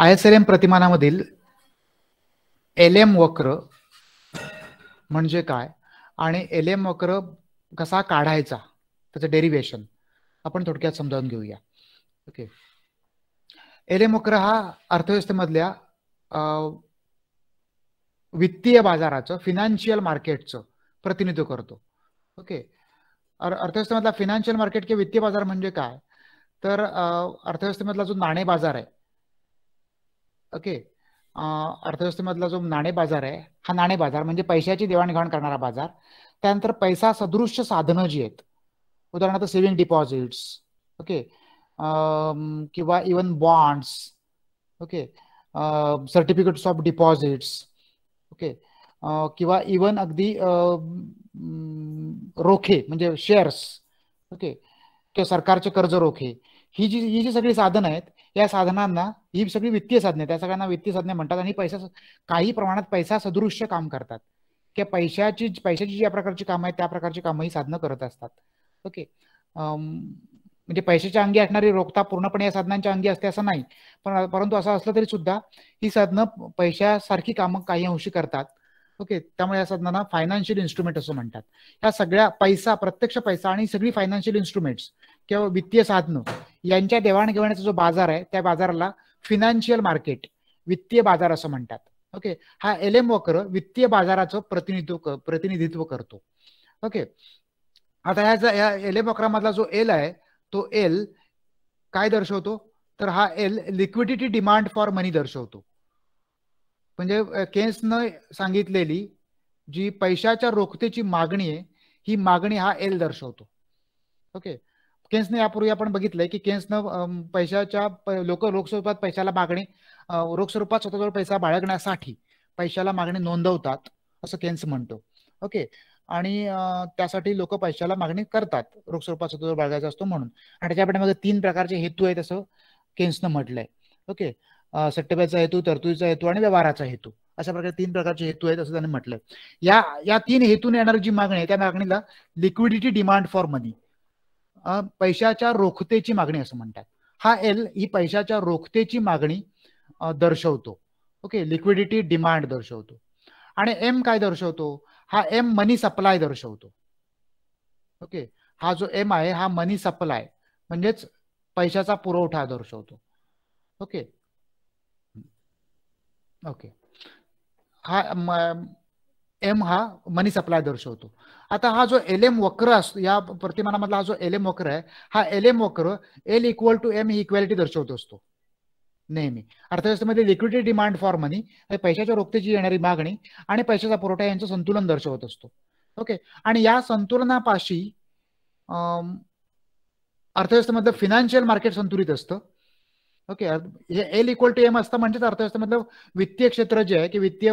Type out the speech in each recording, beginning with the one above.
I S L M प्रतिमानामधील L M वक्र म्हणजे काय आणि एल एम वक्र कसा काढायचा त्याचं डेरिवेशन आपण थोडक्यात समजावून घेऊया ओके एल एम वक्र हा अर्थव्यवस्थेमधल्या वित्तीय बाजाराचं फिनान्शियल मार्केटचं प्रतिनिधित्व करतो ओके अर्थव्यवस्थेमधला फिनान्शियल मार्केट किंवा वित्तीय बाजार म्हणजे काय तर अर्थव्यवस्थेमधला जो नाणे बाजार आहे ओके अर्थव्यवस्थेमधला जो नाणे बाजार आहे हा नाणे बाजार म्हणजे पैशाची देवाणघेवाण करणारा बाजार त्यानंतर पैसा सदृश्य साधनं जी आहेत उदाहरणार्थ सेव्हिंग डिपॉझिट्स ओके किंवा even bonds okay certificates of deposits okay किंवा इवन अगदी रोखे म्हणजे शेअर्स ओके किंवा सरकारचे कर्ज रोखे ही जी ही जी सगळी साधनं आहेत या साधनांना ही सगळी वित्तीय साधने त्या सगळ्यांना वित्तीय साधने म्हणतात आणि पैसा काही प्रमाणात पैसा सदृश्य काम करतात किंवा पैशाची पैशाची ज्या प्रकारची कामं आहेत त्या प्रकारची कामं ही साधनं करत असतात ओके म्हणजे पैशाच्या अंगी असणारी रोखता पूर्णपणे या साधनांच्या अंगी असते असं नाही पण परंतु असं असलं तरी सुद्धा ही साधनं पैशासारखी कामं काही अंशी करतात ओके त्यामुळे या साधनांना फायनान्शियल इन्स्ट्रुमेंट असं म्हणतात या सगळ्या पैसा प्रत्यक्ष पैसा आणि सगळी फायनान्शियल इन्स्ट्रुमेंट्स किंवा वित्तीय साधनं यांच्या देवाणघेवाणीचा जो बाजार आहे त्या बाजाराला फिनान्शियल मार्केट वित्तीय बाजार असं म्हणतात ओके हा एल एम वित्तीय बाजाराचं प्रतिनिधित्व प्रतिनिधित्व करतो ओके आता ह्याचा या एल एम जो एल आहे तो एल काय दर्शवतो तर हा L liquidity demand for money दर्शवतो म्हणजे केन्सनं सांगितलेली जी पैशाच्या रोखतेची मागणी आहे ही मागणी हा एल दर्शवतो ओके केन्सने यापूर्वी आपण बघितलंय की केन्सनं पैशाच्या लोक रोख स्वरूपात पैशाला मागणी रोख स्वरूपात स्वतःजवळ पैसा बाळगण्यासाठी पैशाला मागणी नोंदवतात असं केन्स म्हणतो ओके आणि त्यासाठी लोक पैशाला मागणी करतात रोख स्वरूपात स्वतःजवळ बाळगायचा असतो म्हणून आणि त्याच्या मग तीन प्रकारचे हेतू आहेत असं केन्सनं म्हटलंय ओके सट्टेबाईचा हेतू तरतुदीचा हेतू आणि व्यवहाराचा हेतू अशा प्रकारे तीन प्रकारचे हेतू आहेत असं त्यांनी म्हटलं या या तीन हेतून येणारी जी मागणी आहे त्या मागणीला लिक्विडिटी डिमांड फॉर मनी पैशाच्या रोखतेची मागणी असं म्हणतात हा एल ही पैशाच्या रोखतेची मागणी दर्शवतो ओके लिक्विडिटी डिमांड दर्शवतो आणि एम काय दर्शवतो हा एम मनी सप्लाय दर्शवतो ओके हा जो एम आहे हा मनी सप्लाय म्हणजेच पैशाचा पुरवठा दर्शवतो ओके ओके हा एम हा मनी सप्लाय दर्शवतो आता हा जो एल एम वक्र असतो या प्रतिमानामधला हा जो एल एम वक्र आहे हा एल एम वक्र एल इक्वल टू एम ही इक्वॅलिटी दर्शवत असतो नेहमी अर्थव्यवस्थेमध्ये लिक्विडिटी डिमांड फॉर मनी पैशाच्या रोखतेची येणारी मागणी आणि पैशाचा पुरवठा यांचं संतुलन दर्शवत असतो ओके आणि या संतुलनापाशी अर्थव्यवस्थेमधलं फिनान्शियल मार्केट संतुलित असतं okay L equal to M असतं म्हणजेच अर्थव्यवस्था मतलब वित्तीय क्षेत्र जे आहे की वित्तीय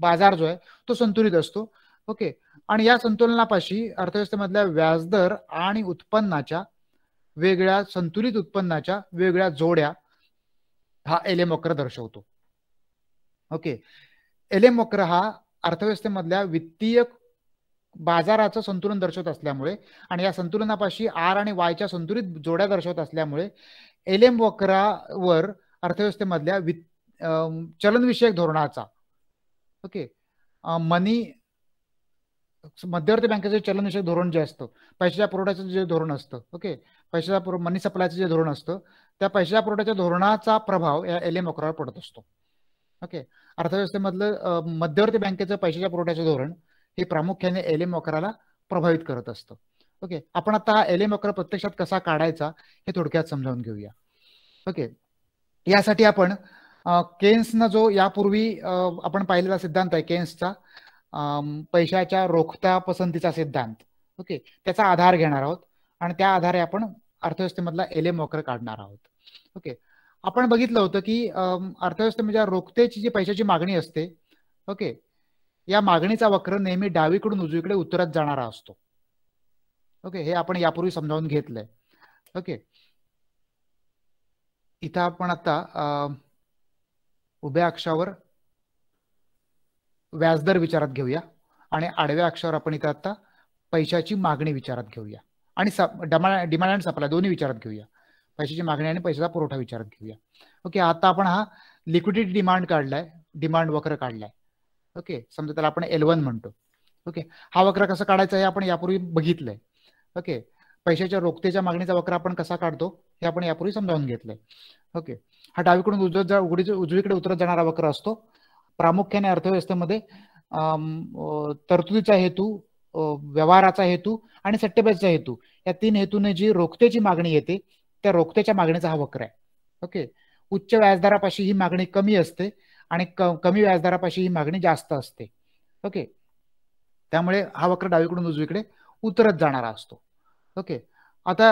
बाजार जो आहे तो संतुलित असतो ओके आणि या संतुलनापाशी अर्थव्यवस्थेमधल्या व्याजदर आणि उत्पन्नाच्या वेगळ्या संतुलित उत्पन्नाच्या वेगळ्या जोड्या हा एम वक्र दर्शवतो ओके एम वक्र हा अर्थव्यवस्थेमधल्या वित्तीय बाजाराचं संतुलन दर्शवत असल्यामुळे आणि या संतुलनापाशी आर आणि वायच्या संतुलित जोड्या दर्शवत असल्यामुळे एल एम वक्रावर अर्थव्यवस्थेमधल्या चलनविषयक धोरणाचा ओके मनी मध्यवर्ती बँकेचं चलनविषयक धोरण जे असतं पैशाच्या पुरवठ्याचं जे धोरण असतं ओके पैशाच्या मनी सप्लायचं जे धोरण असतं त्या पैशाच्या पुरवठ्याच्या धोरणाचा प्रभाव या एल एम वक्रावर पडत असतो ओके अर्थव्यवस्थेमधलं मध्यवर्ती बँकेचं पैशाच्या पुरवठ्याचं धोरण हे प्रामुख्याने एल एम वक्राला प्रभावित करत असतं ओके आपण आता एल एम अकरा प्रत्यक्षात कसा काढायचा हे थोडक्यात समजावून घेऊया ओके यासाठी आपण केन्सनं जो यापूर्वी आपण पाहिलेला सिद्धांत आहे केन्सचा पैशाच्या रोखता पसंतीचा सिद्धांत ओके त्याचा आधार घेणार आहोत आणि त्या आधारे आपण अर्थव्यवस्थेमधला एल एम वक्र काढणार आहोत ओके आपण बघितलं होतं की अर्थव्यवस्थे म्हणजे रोखतेची जी पैशाची मागणी असते ओके या मागणीचा वक्र नेहमी डावीकडून उजवीकडे उतरत जाणारा असतो ओके हे आपण यापूर्वी समजावून घेतलंय ओके इथं आपण आता उभ्या अक्षावर व्याजदर विचारात घेऊया आणि आडव्या अक्षावर आपण इथं आता पैशाची मागणी विचारात घेऊया आणि डिमांड अँड सप्लाय दोन्ही विचारात घेऊया पैशाची मागणी आणि पैशाचा पुरवठा विचारात घेऊया ओके आता आपण हा लिक्विडिटी डिमांड काढलाय डिमांड वक्र काढलाय ओके समजा त्याला आपण एल वन म्हणतो ओके हा वक्र कसं काढायचा हे आपण यापूर्वी बघितलंय ओके पैशाच्या रोखतेच्या मागणीचा वक्र आपण कसा काढतो हे आपण यापूर्वी समजावून घेतलंय ओके हा डावीकडून उजवत उजवीकडे उतरत जाणारा वक्र असतो प्रामुख्याने अर्थव्यवस्थेमध्ये तरतुदीचा हेतू व्यवहाराचा हेतू आणि सट्टेबाजीचा हेतू या तीन हेतूने जी रोखतेची मागणी येते त्या रोखतेच्या मागणीचा हा वक्र आहे ओके उच्च व्याजदरापाशी ही मागणी कमी असते आणि कमी व्याजदरापाशी ही मागणी जास्त असते ओके त्यामुळे हा वक्र डावीकडून उजवीकडे उतरत जाणारा असतो ओके आता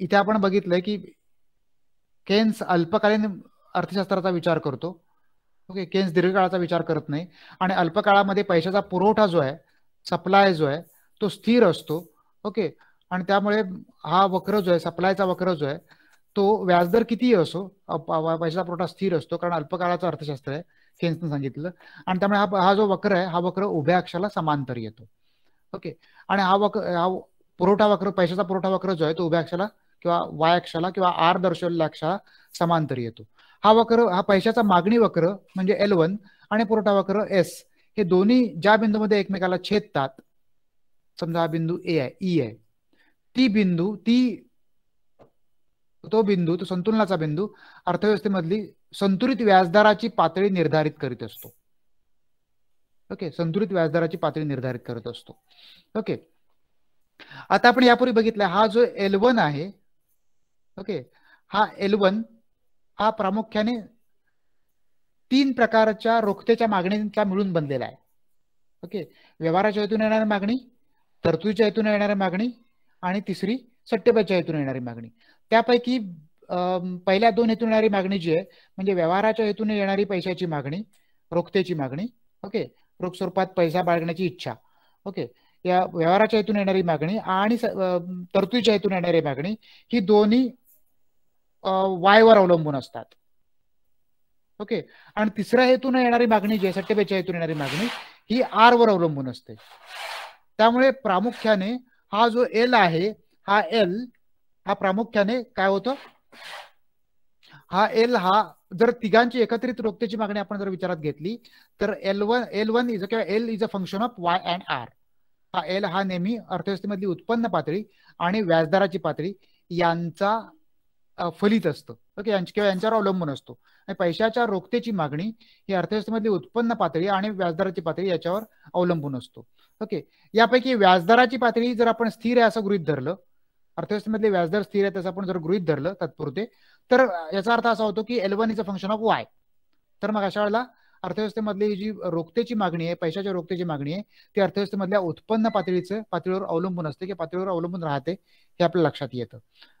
इथे आपण बघितलंय की केन्स अल्पकालीन अर्थशास्त्राचा विचार करतो ओके केन्स दीर्घकाळाचा विचार करत नाही आणि अल्पकाळामध्ये पैशाचा पुरवठा जो आहे सप्लाय जो आहे तो स्थिर असतो ओके आणि त्यामुळे हा वक्र जो आहे सप्लायचा वक्र जो आहे तो व्याजदर कितीही असो पैशाचा पुरवठा स्थिर असतो कारण अल्पकाळाचं अर्थशास्त्र आहे केन्सनं सांगितलं आणि त्यामुळे हा हा जो वक्र आहे हा वक्र उभ्या अक्षाला समांतर येतो ओके आणि हा वक्र हा पुरवठा वक्र पैशाचा पुरवठा वक्र जो आहे तो उभ्या अक्षाला किंवा वाय अक्षाला किंवा आर दर्शवलेल्या अक्षाला समांतर येतो हा वक्र हा पैशाचा मागणी वक्र म्हणजे एल वन आणि पुरवठा वक्र एस हे दोन्ही ज्या बिंदूमध्ये एकमेकाला छेदतात समजा हा बिंदू ए आहे ई e आहे ती बिंदू ती तो बिंदू तो संतुलनाचा बिंदू अर्थव्यवस्थेमधली संतुलित व्याजदराची पातळी निर्धारित करीत असतो ओके संतुलित व्याजदराची पातळी निर्धारित करत असतो ओके आता आपण यापूर्वी बघितलं हा जो एल वन आहे ओके हा एल वन हा प्रामुख्याने तीन प्रकारच्या रोखतेच्या मागणीचा मिळून बनलेला आहे ओके व्यवहाराच्या हेतून येणारी मागणी तरतुदीच्या हेतून येणारी मागणी आणि तिसरी सट्टेबाजच्या हेतून येणारी मागणी त्यापैकी पहिल्या दोन हेतून येणारी मागणी जी आहे म्हणजे व्यवहाराच्या हेतून येणारी पैशाची मागणी रोखतेची मागणी ओके रोख स्वरूपात पैसा बाळगण्याची इच्छा ओके या व्यवहाराच्या हेतून येणारी मागणी आणि तरतुदीच्या हेतून येणारी मागणी ही दोन्ही वायवर अवलंबून असतात ओके आणि तिसऱ्या हेतून येणारी मागणी जे सट्टेबेच्या हेतून येणारी मागणी ही आर वर अवलंबून असते त्यामुळे प्रामुख्याने हा जो एल आहे हा एल हा प्रामुख्याने काय होतं हा एल हा जर तिघांची एकत्रित रोखतेची मागणी आपण जर विचारात घेतली तर L one L one is किंवा L is a function of Y and R हा एल हा नेहमी अर्थव्यवस्थेमधली उत्पन्न पातळी आणि व्याजदराची पातळी यांचा फलित असतो ओके यांच्या किंवा यांच्यावर अवलंबून असतो आणि पैशाच्या रोखतेची मागणी ही अर्थव्यवस्थेमधली उत्पन्न पातळी आणि व्याजदराची पातळी याच्यावर अवलंबून असतो ओके यापैकी व्याजदराची पातळी जर आपण स्थिर आहे असं गृहित धरलं अर्थव्यवस्थेमधले व्याजदर स्थिर आहे असं आपण जर गृहित धरलं तत्पुरते तर याचा अर्थ असा होतो की L one is a function of Y तर मग अशा वेळेला अर्थव्यवस्थेमधली जी रोखतेची मागणी आहे पैशाच्या रोखतेची मागणी आहे ती अर्थव्यवस्थेमधल्या उत्पन्न पातळीचं पातळीवर अवलंबून असते की पातळीवर अवलंबून राहते हे आपल्याला लक्षात येतं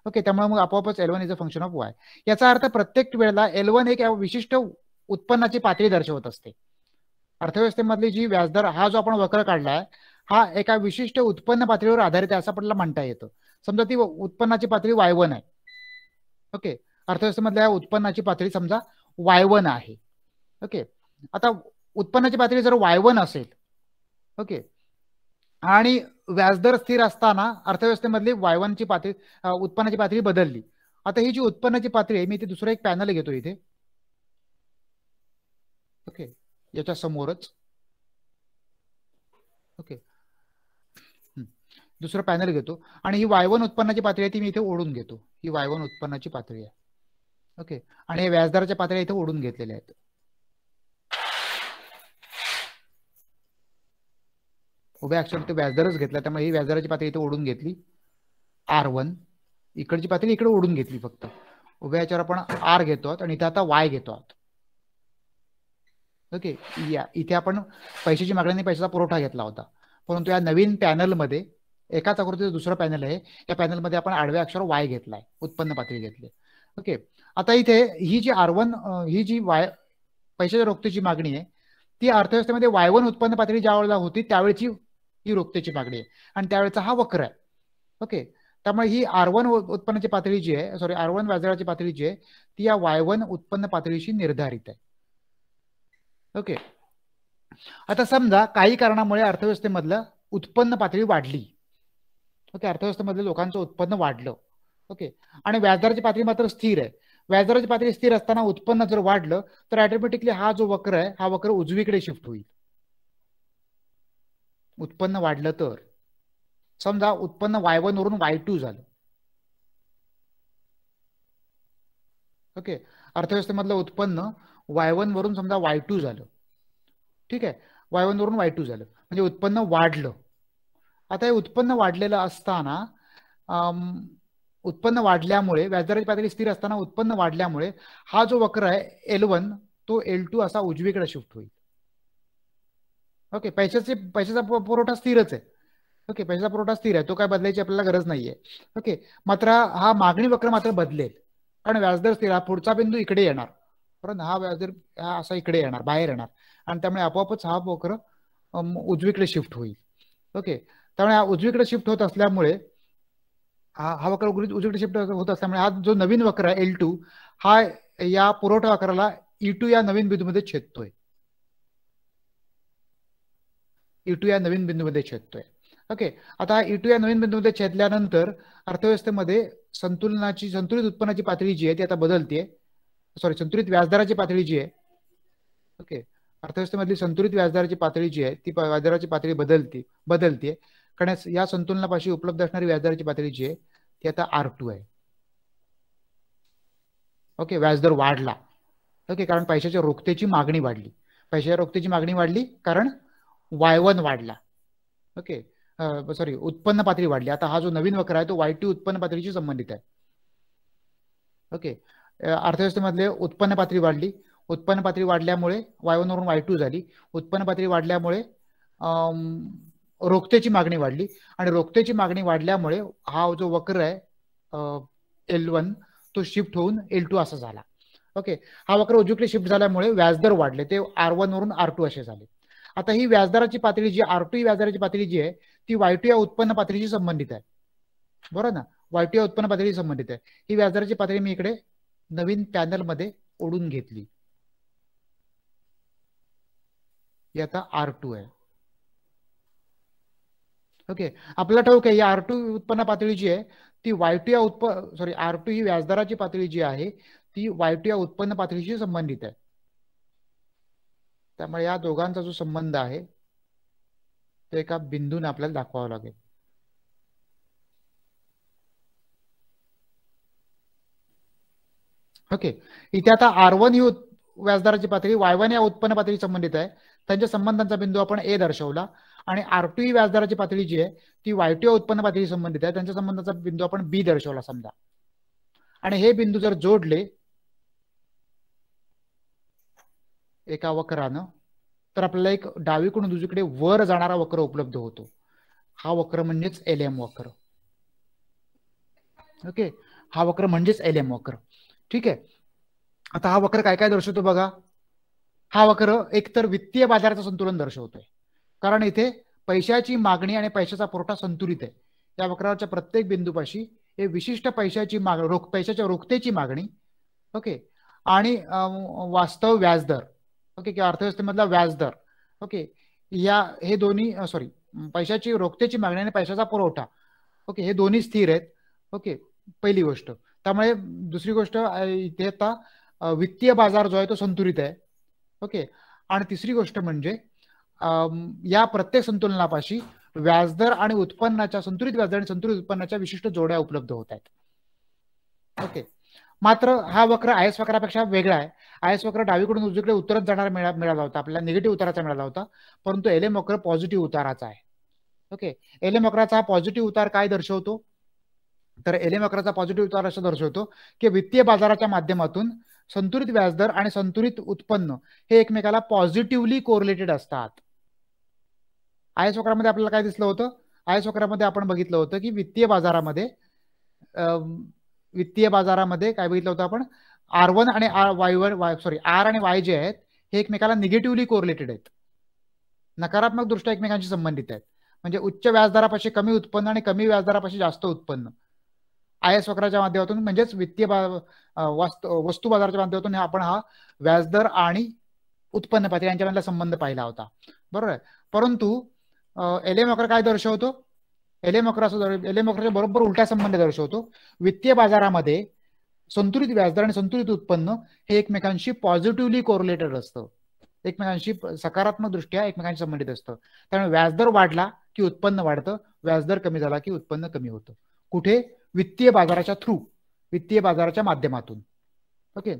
ओके त्यामुळे मग आपोआपच L one is a function of Y याचा अर्थ प्रत्येक वेळेला एलवन एक विशिष्ट उत्पन्नाची पातळी दर्शवत असते अर्थव्यवस्थेमधली जी व्याजदर हा जो आपण वक्र काढलाय हा एका विशिष्ट उत्पन्न पातळीवर आधारित आहे असं आपल्याला म्हणता येतं समजा ती उत्पन्नाची पातळी वायवन आहे ओके अर्थव्यवस्थेमधल्या उत्पन्नाची पातळी समजा वायवन आहे ओके आता उत्पन्नाची पातळी जर वायवन असेल ओके आणि व्याजदर स्थिर असताना अर्थव्यवस्थेमधली वायवनची पातळी उत्पन्नाची पातळी बदलली आता ही जी उत्पन्नाची पातळी आहे मी इथे दुसरं एक पॅनल घेतो इथे ओके याच्या समोरच ओके दुसरं पॅनल घेतो आणि ही वायवन उत्पन्नाची पातळी आहे ती मी इथे ओढून घेतो ही वायवन उत्पन्नाची पातळी आहे ओके आणि हे व्याजदराच्या पातळी इथे ओढून घेतलेल्या आहेत उभ्या अक्षर तो व्याजदरच घेतला त्यामुळे ही व्याजदराची पातळी इथे ओढून घेतली आर वन इकडची पातळी इकडे ओढून घेतली फक्त उभ्या याच्यावर आपण आर घेतो आहोत आणि इथे आता वाय घेतो आहोत ओके या इथे आपण पैशाची मागणी पैशाचा पुरवठा घेतला होता परंतु या नवीन पॅनलमध्ये एकाच आकृतीचं दुसरं पॅनल आहे या पॅनलमध्ये आपण आडव्या अक्षर वाय घेतलाय उत्पन्न पातळी घेतली ओके आता इथे ही जी आर वन ही जी वाय पैशाच्या रोखतेची मागणी आहे ती अर्थव्यवस्थेमध्ये वाय वन उत्पन्न पातळी ज्या वेळेला होती त्यावेळेची ही रोखतेची मागणी आहे आणि त्यावेळेचा हा वक्र आहे ओके त्यामुळे ही आर वन उत्पन्नाची पातळी जी आहे सॉरी आर वन व्याजदराची पातळी जी आहे ती या वाय वन उत्पन्न पातळीशी निर्धारित आहे ओके आता समजा काही कारणामुळे अर्थव्यवस्थेमधलं उत्पन्न पातळी वाढली ओके लोकांचं उत्पन्न वाढलं ओके आणि व्याजदराची पातळी मात्र स्थिर आहे व्याजदराची पातळी स्थिर असताना उत्पन्न जर वाढलं तर ऑटोमॅटिकली हा जो वक्र आहे हा वक्र उजवीकडे शिफ्ट होईल उत्पन्न वाढलं तर समजा उत्पन्न वाय वन वरून वाय टू झालं ओके अर्थव्यवस्थेमधलं उत्पन्न वाय वन वरून समजा वाय टू झालं ठीक आहे वाय वन वरून वाय टू झालं म्हणजे उत्पन्न वाढलं आता हे उत्पन्न वाढलेलं असताना उत्पन्न वाढल्यामुळे व्याजदराची पातळी स्थिर असताना उत्पन्न वाढल्यामुळे हा जो वक्र आहे एल वन तो एल टू असा उजवीकडे शिफ्ट होईल ओके पैशाचे पैशाचा पुरवठा स्थिरच आहे ओके पैशाचा पुरवठा स्थिर आहे तो काय बदलायची आपल्याला गरज नाहीये ओके मात्र हा मागणी वक्र मात्र बदलेल कारण व्याजदर स्थिर हा पुढचा बिंदू इकडे येणार परंतु हा व्याजदर हा असा इकडे येणार बाहेर येणार आणि त्यामुळे आपोआपच हा वक्र उजवीकडे शिफ्ट होईल ओके त्यामुळे उजवीकडे शिफ्ट होत असल्यामुळे हा वक्र उजवीकडे शिफ्ट होत असल्यामुळे हा जो नवीन वक्र आहे एल टू हा या पुरवठा वक्राला ई e टू या नवीन बिंदूमध्ये छेदतोय ई e टू या नवीन बिंदूमध्ये छेदतोय ओके आता ई टू e या नवीन बिंदूमध्ये छेदल्यानंतर अर्थव्यवस्थेमध्ये संतुलनाची संतुलित उत्पन्नाची पातळी जी आहे ती आता बदलते सॉरी संतुलित व्याजदराची पातळी जी आहे ओके अर्थव्यवस्थेमधली संतुलित व्याजदराची पातळी जी आहे ती व्याजदराची पातळी बदलते बदलते कारण या संतुलनापाशी उपलब्ध असणारी व्याजदराची पातळी जी आहे ती आता आर टू आहे ओके व्याजदर वाढला ओके कारण पैशाच्या रोखतेची मागणी वाढली पैशाच्या रोखतेची मागणी वाढली कारण वायवन वाढला ओके सॉरी उत्पन्न पातळी वाढली आता हा जो नवीन वक्र आहे तो वाय टू उत्पन्न पातळीशी संबंधित आहे ओके अर्थव्यवस्थेमधले उत्पन्न पातळी वाढली उत्पन्न पातळी वाढल्यामुळे वाय वरून वाय टू झाली उत्पन्न पातळी वाढल्यामुळे रोखतेची मागणी वाढली आणि रोखतेची मागणी वाढल्यामुळे हा जो वक्र आहे एल वन तो शिफ्ट होऊन एल टू असा झाला ओके हा वक्र उजुकले शिफ्ट झाल्यामुळे व्याजदर वाढले ते आर वन वरून आर टू असे झाले आता ही व्याजदराची पातळी जी आर टू व्याजदराची पातळी जी आहे ती वाय टू या उत्पन्न पातळीशी संबंधित आहे बरोबर ना वाय टू या उत्पन्न पातळीशी संबंधित आहे ही व्याजदराची पातळी मी इकडे नवीन पॅनलमध्ये ओढून घेतली आता आर टू आहे ओके आपला ठाऊक आहे या आर टू उत्पन्न पातळी जी आहे ती वाय या उत्पन्न सॉरी आर टू ही व्याजदराची पातळी जी आहे ती वाय या उत्पन्न पातळीशी संबंधित आहे त्यामुळे या दोघांचा जो संबंध आहे तो एका बिंदूने आपल्याला दाखवावा लागेल ओके इथे आता आर वन ही व्याजदाराची पातळी वाय वन या उत्पन्न पातळी संबंधित आहे त्यांच्या संबंधांचा बिंदू आपण ए दर्शवला आणि आरटीई e व्याजदराची पातळी जी आहे ती वायटीओ e उत्पन्न पातळी संबंधित आहे त्यांच्या संबंधाचा बिंदू आपण बी दर्शवला समजा आणि हे बिंदू जर जोडले एका वक्रानं तर आपल्याला एक डावीकडून दुसरीकडे वर जाणारा वक्र उपलब्ध होतो हा वक्र म्हणजेच एल एम वक्र ओके हा वक्र म्हणजेच एल एम वक्र ठीक आहे आता हा वक्र काय काय दर्शवतो बघा हा वक्र एकतर वित्तीय बाजाराचं संतुलन दर्शवतोय कारण इथे पैशाची मागणी आणि पैशाचा पुरवठा संतुलित आहे या वक्रावरच्या प्रत्येक बिंदूपाशी हे विशिष्ट पैशाची मागणी रोख पैशाच्या रोखतेची मागणी ओके आणि वास्तव व्याजदर ओके किंवा अर्थव्यवस्थेमधला व्याजदर ओके या हे दोन्ही सॉरी पैशाची रोखतेची मागणी आणि पैशाचा पुरवठा ओके हे दोन्ही स्थिर आहेत ओके पहिली गोष्ट त्यामुळे दुसरी गोष्ट इथे आता वित्तीय बाजार जो आहे तो संतुलित आहे ओके आणि तिसरी गोष्ट म्हणजे या प्रत्येक संतुलनापाशी व्याजदर आणि उत्पन्नाच्या संतुलित व्याजदर आणि संतुलित उत्पन्नाच्या विशिष्ट जोड्या उपलब्ध होत आहेत ओके मात्र हा वक्र आयएस वक्रापेक्षा वेगळा आहे आयएस वक्र डावीकडून उजवीकडे उतरत जाणारा मिळाला होता आपल्याला निगेटिव्ह उताराचा मिळाला होता परंतु एल वक्र पॉझिटिव्ह उताराचा आहे ओके एल वक्राचा हा पॉझिटिव्ह उतार काय दर्शवतो तर एल वक्राचा पॉझिटिव्ह उतार असं दर्शवतो की वित्तीय बाजाराच्या माध्यमातून संतुलित व्याजदर आणि संतुलित उत्पन्न हे एकमेकाला पॉझिटिव्हली कोरिलेटेड असतात आयएस वक्रामध्ये आपल्याला काय दिसलं होतं आय वक्रामध्ये आपण बघितलं होतं की वित्तीय बाजारामध्ये वित्तीय बाजारामध्ये काय बघितलं होतं आपण आर वन आणि आर वर वाय सॉरी आर आणि वाय जे आहेत हे एकमेकाला निगेटिव्हली कोरिलेटेड आहेत नकारात्मक दृष्ट्या एकमेकांशी संबंधित आहेत म्हणजे उच्च व्याजदरापाशी कमी उत्पन्न आणि कमी व्याजदरापाशी जास्त उत्पन्न आय एस वक्राच्या माध्यमातून म्हणजेच वित्तीय वस्तू बाजाराच्या माध्यमातून आपण हा व्याजदर आणि उत्पन्न पातळी यांच्यामधला संबंध पाहिला होता बरोबर आहे परंतु एलएम अकरा काय दर्शवतो एलएम अकरा एलएम अकराच्या बरोबर उलटा संबंध दर्शवतो वित्तीय बाजारामध्ये संतुलित व्याजदर आणि संतुलित उत्पन्न हे एकमेकांशी पॉझिटिव्हली कोरिलेटेड असतं एकमेकांशी सकारात्मक दृष्ट्या एकमेकांशी संबंधित असतं त्यामुळे व्याजदर वाढला की उत्पन्न वाढतं व्याजदर कमी झाला की उत्पन्न कमी होतं कुठे वित्तीय बाजाराच्या थ्रू वित्तीय बाजाराच्या माध्यमातून ओके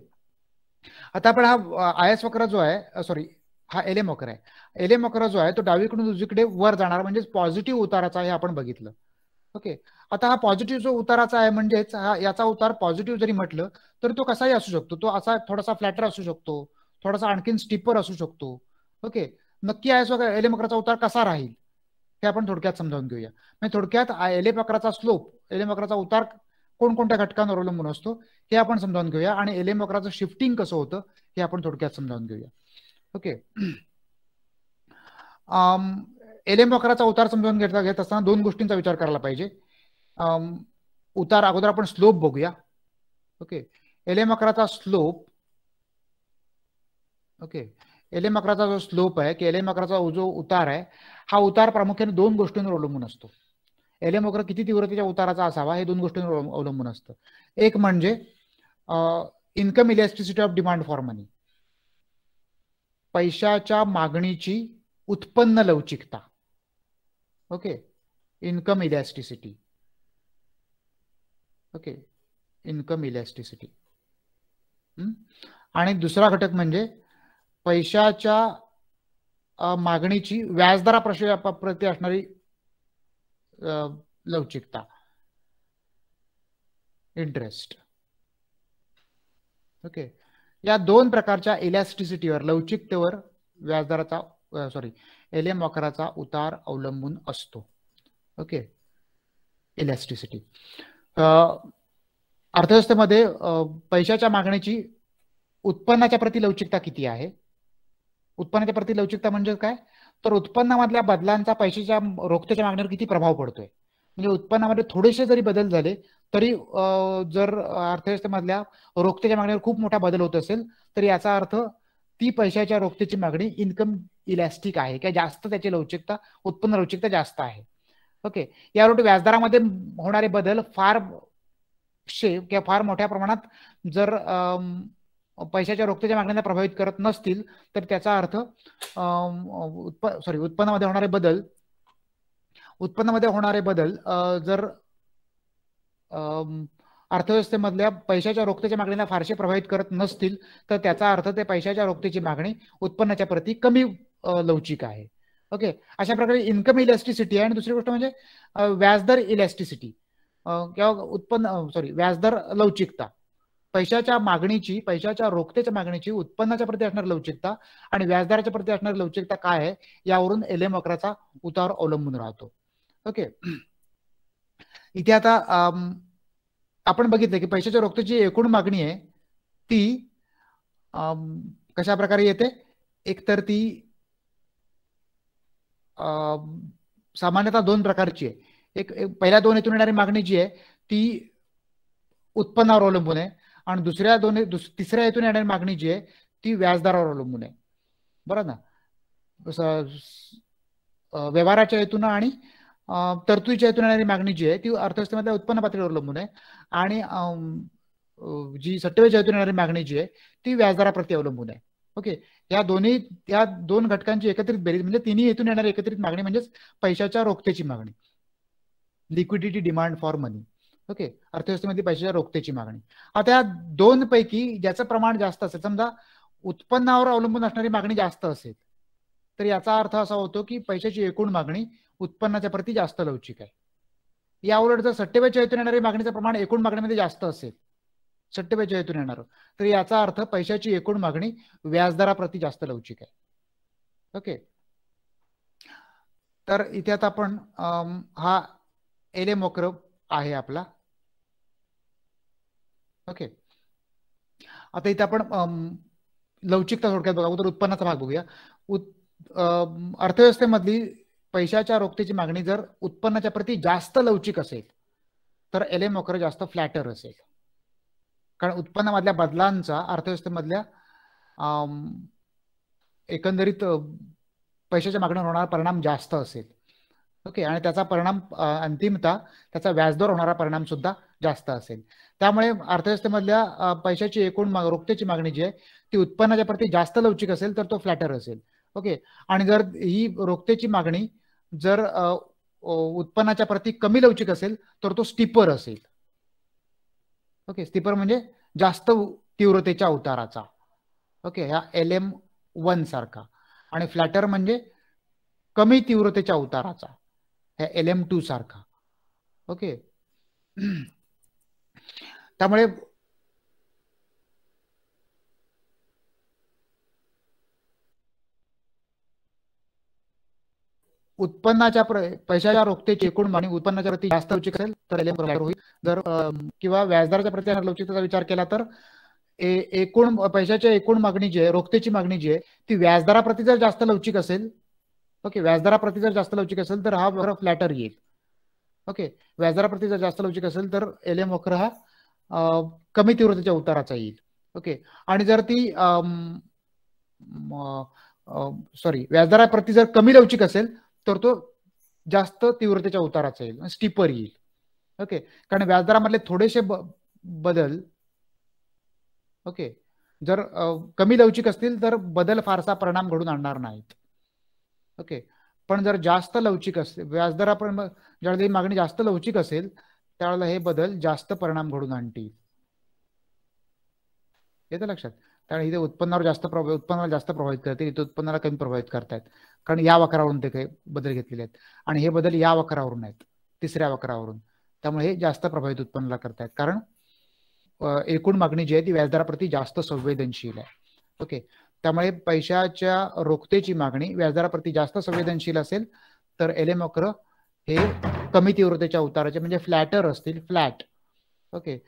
आता आपण हा आय एस वक्र जो आहे सॉरी हा एलेमकर आहे एले जो आहे तो डावीकडून उजवीकडे वर जाणार म्हणजे पॉझिटिव्ह उताराचा हे आपण बघितलं ओके आता हा पॉझिटिव्ह जो उताराचा आहे म्हणजेच हा याचा उतार पॉझिटिव्ह जरी म्हटलं तर तो कसाही असू शकतो तो असा थोडासा फ्लॅटर असू शकतो थोडासा आणखीन स्टिपर असू शकतो ओके नक्की आहे एस उतार कसा राहील हे आपण थोडक्यात समजावून घेऊया म्हणजे थोडक्यात एले स्लोप एलेमकराचा उतार कोणकोणत्या घटकांवर अवलंबून असतो हे आपण समजावून घेऊया आणि एले शिफ्टिंग कसं होतं हे आपण थोडक्यात समजावून घेऊया ओके एल एम उतार समजून घेता घेत असताना दोन गोष्टींचा विचार करायला पाहिजे um, उतार अगोदर आपण स्लोप बघूया ओके एल एम अकराचा स्लोप ओके एल एम अकराचा जो स्लोप आहे की एल एम अकराचा जो उतार आहे हा उतार प्रामुख्याने दोन गोष्टींवर अवलंबून असतो एल एम अकरा किती तीव्रतेच्या उताराचा असावा हे दोन गोष्टींवर अवलंबून असतं एक म्हणजे income electricity of demand for money पैशाच्या मागणीची उत्पन्न लवचिकता okay income elasticity okay income elasticity आणि दुसरा घटक म्हणजे पैशाच्या मागणीची व्याजदरा प्रति असणारी लवचिकता इंटरेस्ट ओके या दोन प्रकारच्या इलॅस्टिसिटीवर लवचिकतेवर व्याजदराचा सॉरी एलएम वक्राचा उतार अवलंबून असतो ओके इलॅस्टिसिटी अर्थव्यवस्थेमध्ये पैशाच्या मागणीची उत्पन्नाच्या प्रति लवचिकता किती आहे उत्पन्नाच्या प्रति लवचिकता म्हणजे काय तर उत्पन्नामधल्या बदलांचा पैशाच्या रोखतेच्या मागणीवर किती प्रभाव पडतोय म्हणजे उत्पन्नामध्ये थोडेसे जरी बदल झाले तरी जर अर्थव्यवस्थेमधल्या रोखतेच्या मागणीवर खूप मोठा बदल होत असेल तर याचा अर्थ ती पैशाच्या रोखतेची मागणी इन्कम इलॅस्टिक आहे किंवा जास्त त्याची लवचिकता उत्पन्न लवचिकता जास्त आहे ओके यावर व्याजदरामध्ये होणारे बदल फार शे किंवा फार मोठ्या प्रमाणात जर पैशाच्या रोखतेच्या मागण्यांना प्रभावित करत नसतील तर त्याचा अर्थ सॉरी उत्पन्नामध्ये होणारे बदल उत्पन्नामध्ये होणारे बदल जर अर्थव्यवस्थेमधल्या पैशाच्या रोखतेच्या मागणीला फारसे प्रभावित करत नसतील तर त्याचा अर्थ ते पैशाच्या रोखतेची मागणी उत्पन्नाच्या प्रती कमी लवचिक आहे ओके अशा प्रकारे इन्कम इलॅस्टिसिटी आहे आणि दुसरी गोष्ट म्हणजे व्याजदर इलॅस्टिसिटी किंवा उत्पन्न सॉरी व्याजदर लवचिकता पैशाच्या मागणीची पैशाच्या रोखतेच्या मागणीची उत्पन्नाच्या प्रती असणारी लवचिकता आणि व्याजदराच्या प्रती असणारी लवचिकता काय आहे यावरून एल एम वक्राचा उतार अवलंबून राहतो ओके इथे आता आपण बघितलं की पैशाच्या रोखतेची एकूण मागणी आहे ती कशा प्रकारे येते एकतर ती सामान्यतः दोन प्रकारची आहे एक, एक पहिल्या दोन हेतून येणारी मागणी जी आहे ती उत्पन्नावर अवलंबून आहे आणि दुसऱ्या दोन दुस, तिसऱ्या हेतून येणारी मागणी जी आहे ती व्याजदरावर अवलंबून आहे बरं ना व्यवहाराच्या हेतून आणि तरतुदीच्या हेतून येणारी मागणी जी आहे ती अर्थव्यवस्थेमधल्या उत्पन्न पातळीवर अवलंबून आहे आणि जी सट्टेवेच्या हेतून येणारी मागणी जी आहे ती व्याजदराप्रती अवलंबून आहे ओके या दोन्ही या दोन घटकांची एकत्रित बेरीज म्हणजे तिन्ही हेतून येणारी एकत्रित मागणी म्हणजेच पैशाच्या रोखतेची मागणी liquidity demand for money okay अर्थव्यवस्थेमध्ये पैशाच्या रोखतेची मागणी आता या दोन पैकी ज्याचं प्रमाण जास्त असेल समजा उत्पन्नावर अवलंबून असणारी मागणी जास्त असेल तर याचा अर्थ असा होतो की पैशाची एकूण मागणी उत्पन्नाच्या प्रती जास्त लवचिक आहे या उलट जर सट्टेबाईच्या हेतून येणारी मागणीचं प्रमाण एकूण मागणीमध्ये जास्त असेल सट्टेबाईच्या हेतून येणार तर याचा अर्थ पैशाची एकूण मागणी व्याजदाराप्रती जास्त लवचिक आहे ओके तर इथे आता आपण हा एले मोकर आहे आपला ओके आता इथे आपण लवचिकता थोडक्यात बघा उत्पन्नाचा भाग बघूया अर्थव्यवस्थेमधली पैशाच्या रोखतेची मागणी जर उत्पन्नाच्या प्रती जास्त लवचिक असेल तर एल एम जास्त फ्लॅटर असेल कारण उत्पन्नामधल्या बदलांचा अर्थव्यवस्थेमधल्या एकंदरीत पैशाच्या मागणीवर होणारा परिणाम जास्त असेल ओके आणि त्याचा परिणाम अंतिमता त्याचा व्याजदर होणारा परिणाम सुद्धा जास्त असेल त्यामुळे अर्थव्यवस्थेमधल्या पैशाची एकूण रोखतेची मागणी जी आहे ती उत्पन्नाच्या प्रती जास्त लवचिक असेल तर तो फ्लॅटर असेल ओके आणि जर ही रोखतेची मागणी जर उत्पन्नाच्या प्रती कमी लवचिक असेल तर तो स्टीपर असेल ओके स्टीपर म्हणजे जास्त तीव्रतेच्या उताराचा ओके ह्या एल एम वन सारखा आणि फ्लॅटर म्हणजे कमी तीव्रतेच्या उताराचा ह्या एल एम टू सारखा ओके त्यामुळे उत्पन्नाच्या पैशाच्या रोखतेची एकूण मागणी उत्पन्नाच्या प्रती जास्त लवचिक असेल तर एलएम बरोबर होईल जर किंवा व्याजदराच्या प्रती लवचिकतेचा विचार केला तर एकूण पैशाच्या एकूण मागणी जी आहे रोखतेची मागणी जी आहे ती व्याजदाराप्रती जर जास्त लवचिक असेल ओके व्याजदाराप्रती जर जास्त लवचिक असेल तर हा वक्र फ्लॅटर येईल ओके व्याजदराप्रती जर जास्त लवचिक असेल तर एल एम वक्र हा कमी तीव्रतेच्या उताराचा येईल ओके आणि जर ती सॉरी व्याजदाराप्रती जर कमी लवचिक असेल तर तो जास्त तीव्रतेच्या उताराचा येईल स्टीपर म्हणजे येईल ओके कारण व्याजदरामधले थोडेसे बदल ओके जर कमी लवचिक असतील तर बदल फारसा परिणाम घडून आणणार नाहीत ओके पण जर जास्त लवचिक असेल व्याजदरापर्यंत ज्यावेळेला मागणी जास्त लवचिक असेल त्यावेळेला हे बदल जास्त परिणाम घडून आणतील येतं लक्षात कारण इथे उत्पन्नावर जास्त प्रभाव उत्पन्नाला जास्त प्रभावित करते इथे उत्पन्नाला कमी प्रभावित करतायत कारण या वक्रावरून ते काही बदल घेतलेले आहेत आणि हे बदल या वक्रावरून आहेत तिसऱ्या वक्रावरून त्यामुळे हे जास्त प्रभावित उत्पन्नाला करतायत कारण एकूण मागणी जी आहे ती व्याजदराप्रती जास्त संवेदनशील आहे ओके त्यामुळे पैशाच्या रोखतेची मागणी व्याजदराप्रती जास्त संवेदनशील असेल तर एल एम वक्र हे कमी तीव्रतेच्या उताराचे म्हणजे फ्लॅटर असतील फ्लॅट ओके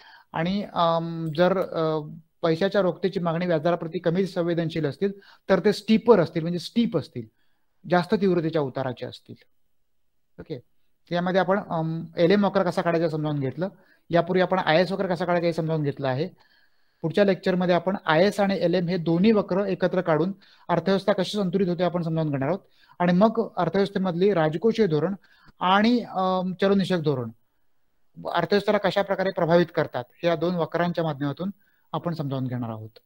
आणि जर पैशाच्या रोखतेची मागणी व्याजदाराप्रती कमी संवेदनशील असतील तर ते स्टीपर असतील म्हणजे स्टीप असतील जास्त तीव्रतेच्या उताराचे असतील ओके त्यामध्ये आपण एल एम वक्र कसा काढायचा समजावून घेतलं यापूर्वी आपण आय एस वक्र कसा काढायचा हे समजावून घेतलं आहे पुढच्या लेक्चरमध्ये आपण आय एस आणि एल एम हे दोन्ही वक्र एकत्र काढून अर्थव्यवस्था कशी संतुलित होते आपण समजावून घेणार आहोत आणि मग अर्थव्यवस्थेमधली राजकोषीय धोरण आणि चलनिषयक धोरण अर्थव्यवस्थेला कशा प्रकारे प्रभावित करतात या दोन वक्रांच्या माध्यमातून आपण समजावून घेणार आहोत